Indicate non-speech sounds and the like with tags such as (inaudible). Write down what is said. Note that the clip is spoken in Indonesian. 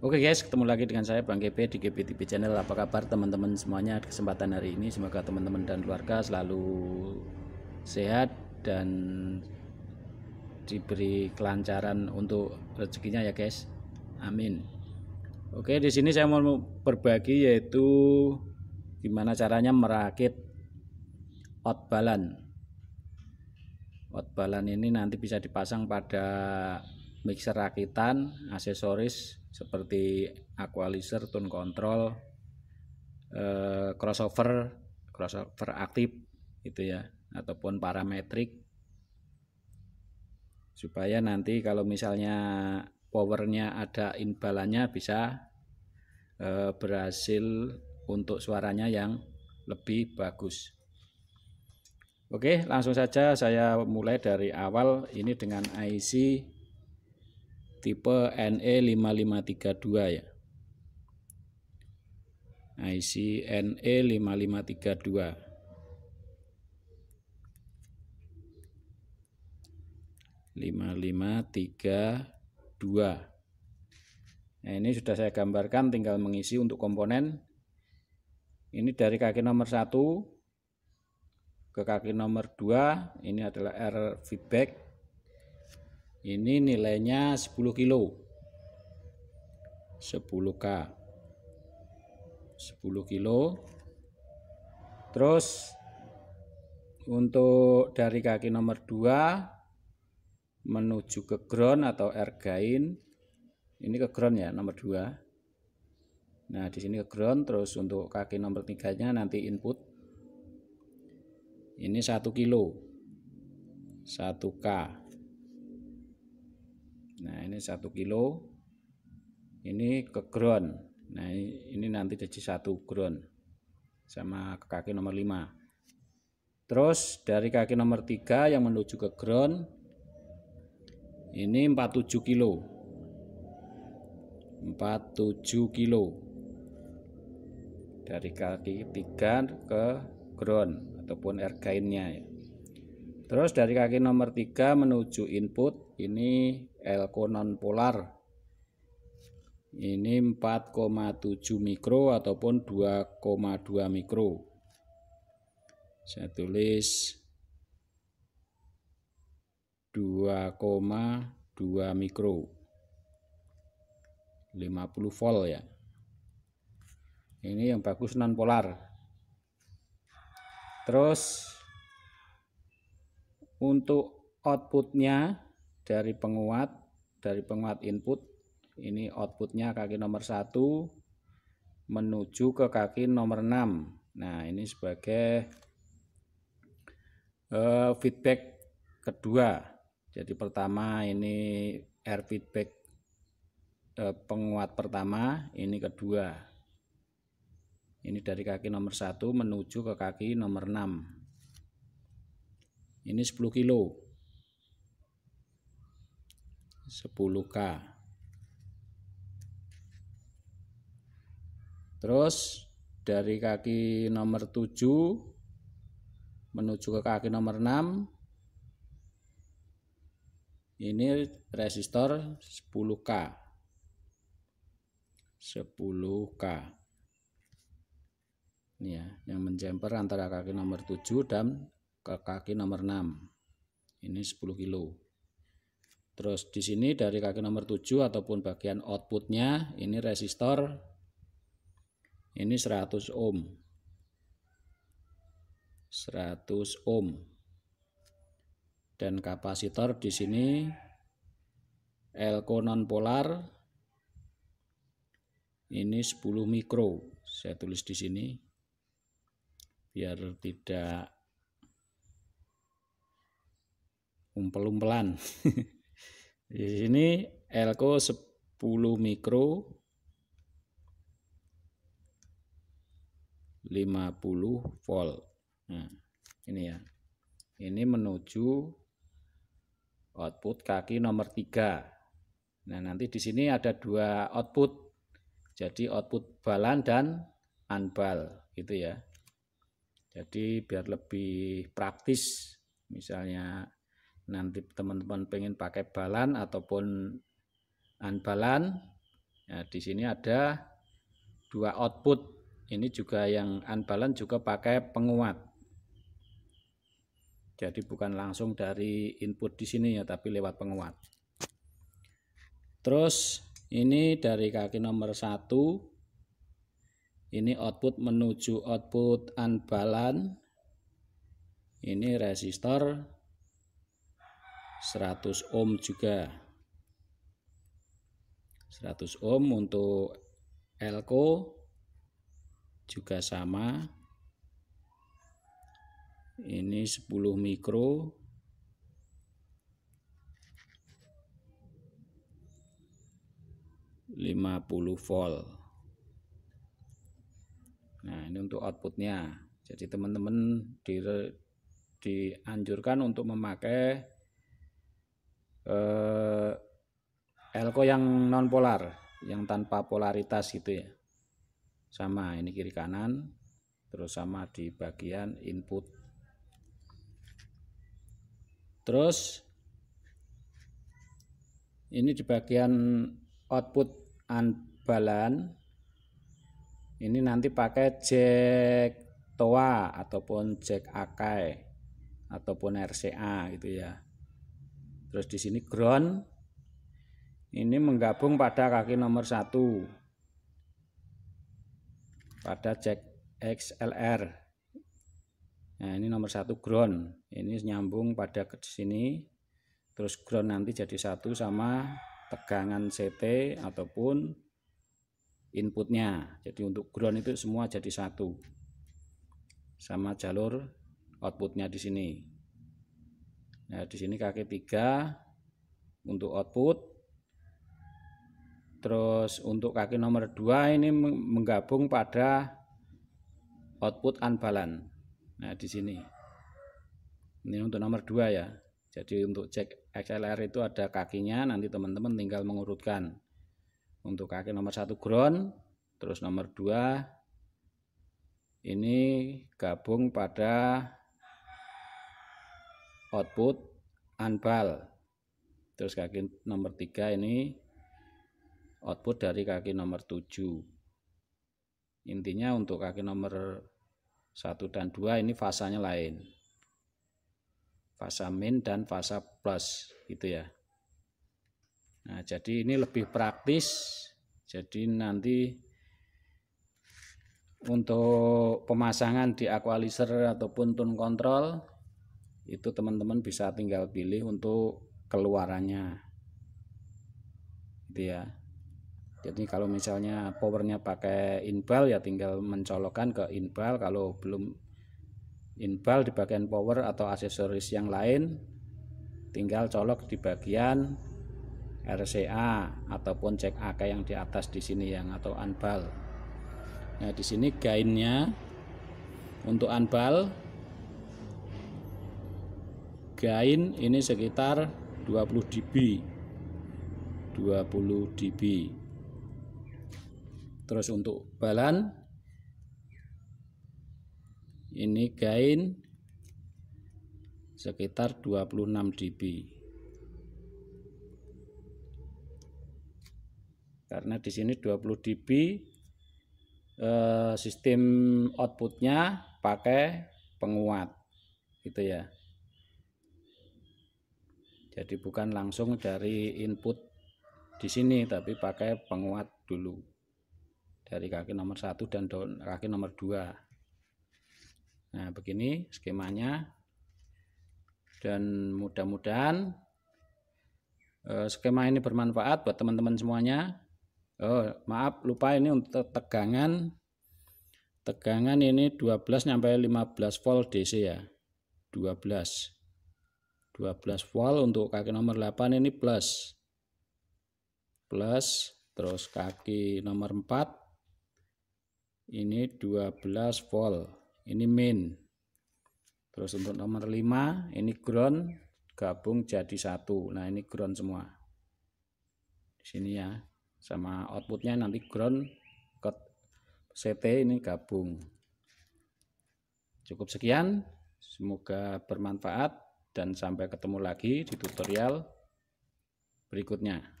Oke guys, ketemu lagi dengan saya Bang GP di GPTV Channel. Apa kabar teman-teman semuanya? Kesempatan hari ini semoga teman-teman dan keluarga selalu sehat dan diberi kelancaran untuk rezekinya ya guys. Amin. Oke, di sini saya mau berbagi yaitu gimana caranya merakit outbalan. Outbalan ini nanti bisa dipasang pada mixer rakitan, aksesoris seperti equalizer, tone control, eh, crossover, crossover aktif itu ya, ataupun parametrik supaya nanti kalau misalnya powernya ada imbalannya bisa eh, berhasil untuk suaranya yang lebih bagus. Oke, langsung saja saya mulai dari awal ini dengan IC tipe NE5532 ya. Nah, IC NE5532. lima lima tiga dua Nah ini sudah saya gambarkan tinggal mengisi untuk komponen ini dari kaki nomor satu ke kaki nomor dua ini adalah error feedback ini nilainya 10 kilo 10k 10 kilo terus untuk dari kaki nomor 2 menuju ke ground atau ergain ini ke ground ya nomor 2 nah di sini ke ground terus untuk kaki nomor 3 nya nanti input ini 1 kilo 1K Nah, ini satu kilo. Ini ke ground. Nah, ini nanti jadi satu ground sama ke kaki nomor 5. Terus dari kaki nomor 3 yang menuju ke ground ini 47 kilo. 47 kilo. Dari kaki 3 ke ground ataupun air gainnya ya. Terus dari kaki nomor 3 menuju input ini elko nonpolar ini 4,7 mikro ataupun 2,2 mikro saya tulis 2,2 mikro 50 volt ya ini yang bagus nonpolar terus untuk outputnya dari penguat dari penguat input ini outputnya kaki nomor satu menuju ke kaki nomor 6 nah ini sebagai uh, feedback kedua jadi pertama ini air feedback uh, penguat pertama ini kedua ini dari kaki nomor satu menuju ke kaki nomor 6 ini 10 kilo 10K. Terus dari kaki nomor 7 menuju ke kaki nomor 6 ini resistor 10K. 10K. Ini ya, yang menjemper antara kaki nomor 7 dan ke kaki nomor 6. Ini 10 kilo. Terus di sini dari kaki nomor 7 ataupun bagian outputnya ini resistor ini 100 ohm. 100 ohm. Dan kapasitor di sini elko non polar ini 10 mikro. Saya tulis di sini biar tidak umpel-umpelan. (laughs) ini elko 10 mikro 50 volt nah, ini ya ini menuju output kaki nomor 3 nah nanti di sini ada dua output jadi output balan dan anbal gitu ya jadi biar lebih praktis misalnya nanti teman-teman pengen pakai balan ataupun unbalan ya, di sini ada dua output ini juga yang unbalan juga pakai penguat jadi bukan langsung dari input di sini ya tapi lewat penguat terus ini dari kaki nomor satu ini output menuju output unbalan ini resistor 100 ohm juga 100 ohm untuk elko juga sama ini 10 mikro lima puluh volt nah ini untuk outputnya jadi teman-teman di, dianjurkan untuk memakai eh, elko yang non polar yang tanpa polaritas gitu ya sama ini kiri kanan terus sama di bagian input terus ini di bagian output unbalan ini nanti pakai jack toa ataupun jack akai ataupun RCA gitu ya Terus di sini ground ini menggabung pada kaki nomor satu pada jack XLR. Nah ini nomor satu ground, ini nyambung pada ke sini, terus ground nanti jadi satu sama tegangan CT ataupun inputnya. Jadi untuk ground itu semua jadi satu sama jalur outputnya di sini. Nah, di sini kaki tiga untuk output. Terus untuk kaki nomor dua ini menggabung pada output unbalance. Nah, di sini. Ini untuk nomor dua ya. Jadi untuk cek XLR itu ada kakinya, nanti teman-teman tinggal mengurutkan. Untuk kaki nomor satu ground, terus nomor dua ini gabung pada output unbal, terus kaki nomor 3 ini output dari kaki nomor 7 intinya untuk kaki nomor 1 dan 2 ini fasanya lain fasa min dan fasa plus gitu ya Nah jadi ini lebih praktis jadi nanti untuk pemasangan di aqualizer ataupun tone control itu teman-teman bisa tinggal pilih untuk keluarannya gitu ya jadi kalau misalnya powernya pakai inbal ya tinggal mencolokkan ke inbal kalau belum inbal di bagian power atau aksesoris yang lain tinggal colok di bagian RCA ataupun cek AK yang di atas di sini yang atau anbal nah di sini gainnya untuk anbal gain ini sekitar 20 dB 20 dB terus untuk balan ini gain sekitar 26 dB karena di sini 20 dB eh, sistem outputnya pakai penguat gitu ya jadi bukan langsung dari input di sini tapi pakai penguat dulu dari kaki nomor satu dan daun kaki nomor dua. nah begini skemanya dan mudah-mudahan eh, skema ini bermanfaat buat teman-teman semuanya oh, maaf lupa ini untuk tegangan tegangan ini 12 sampai 15 volt DC ya 12 12 volt untuk kaki nomor 8 ini plus plus terus kaki nomor 4 ini 12 volt ini min terus untuk nomor 5 ini ground gabung jadi satu nah ini ground semua di sini ya sama outputnya nanti ground ke CT ini gabung cukup sekian semoga bermanfaat dan sampai ketemu lagi di tutorial berikutnya.